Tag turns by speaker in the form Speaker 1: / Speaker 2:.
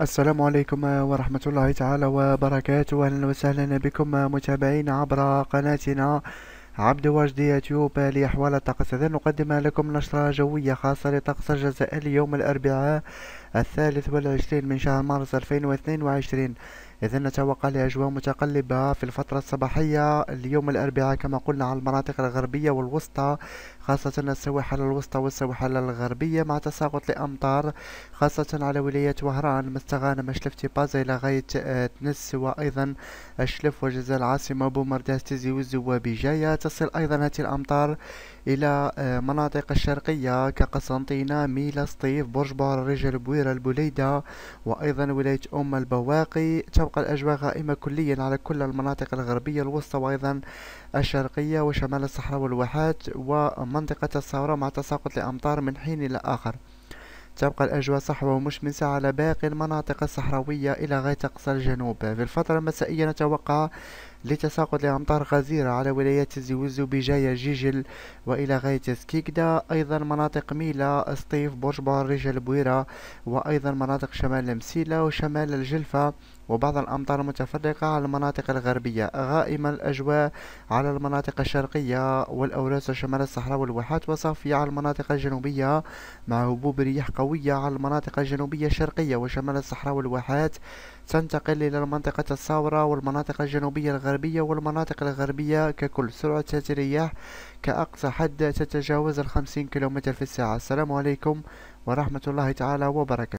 Speaker 1: السلام عليكم ورحمة الله تعالى وبركاته أهلا وسهلا بكم متابعين عبر قناتنا عبد واجد يوتيوب لأحوال الطقس إذا نقدم لكم نشرة جوية خاصة لطقس الجزائر اليوم الأربعاء الثالث والعشرين من شهر مارس 2022 إذا نتوقع لأجواء متقلبة في الفترة الصباحية اليوم الأربعاء كما قلنا على المناطق الغربية والوسطى خاصة السواحل الوسطى والسواحل الغربية مع تساقط لأمطار خاصة على ولاية وهران مستغانم مشلفتي بازا إلى غاية آه، تنس وأيضا الشلف وجزا العاصمة بومرداس تيزي وزو والزوابيجاية تصل أيضا هذه الأمطار إلى آه، مناطق الشرقية كقسنطينة ميلا سطيف برج بور رجل بوير الجزيرة البليدة وأيضا ولاية أم البواقي تبقى الأجواء غائمة كليا على كل المناطق الغربية الوسطى وأيضا الشرقية وشمال الصحراء والواحات ومنطقة الصورة مع تساقط الأمطار من حين إلى آخر تبقى الأجواء صحوة ومشمسة على باقي المناطق الصحراوية إلى غاية أقصى الجنوب في الفترة المسائية نتوقع لتساقط لأمطار غزيرة على ولايات زيوزو بجاية جيجل وإلى غاية سكيكدا أيضا مناطق ميلا سطيف برجبر رجل بويرة وأيضا مناطق شمال مسيلة وشمال الجلفة وبعض الأمطار المتفرقة على المناطق الغربية غائمة الأجواء على المناطق الشرقية والأوراس شمال الصحراء والواحات وصافية على المناطق الجنوبية مع هبوب رياح قوية على المناطق الجنوبية الشرقية وشمال الصحراء والواحات تنتقل إلى منطقة الثورة والمناطق الجنوبية الغربية والمناطق الغربية ككل سرعة الرياح كأقصى حد تتجاوز الخمسين كيلومتر في الساعة السلام عليكم ورحمة الله تعالى وبركاته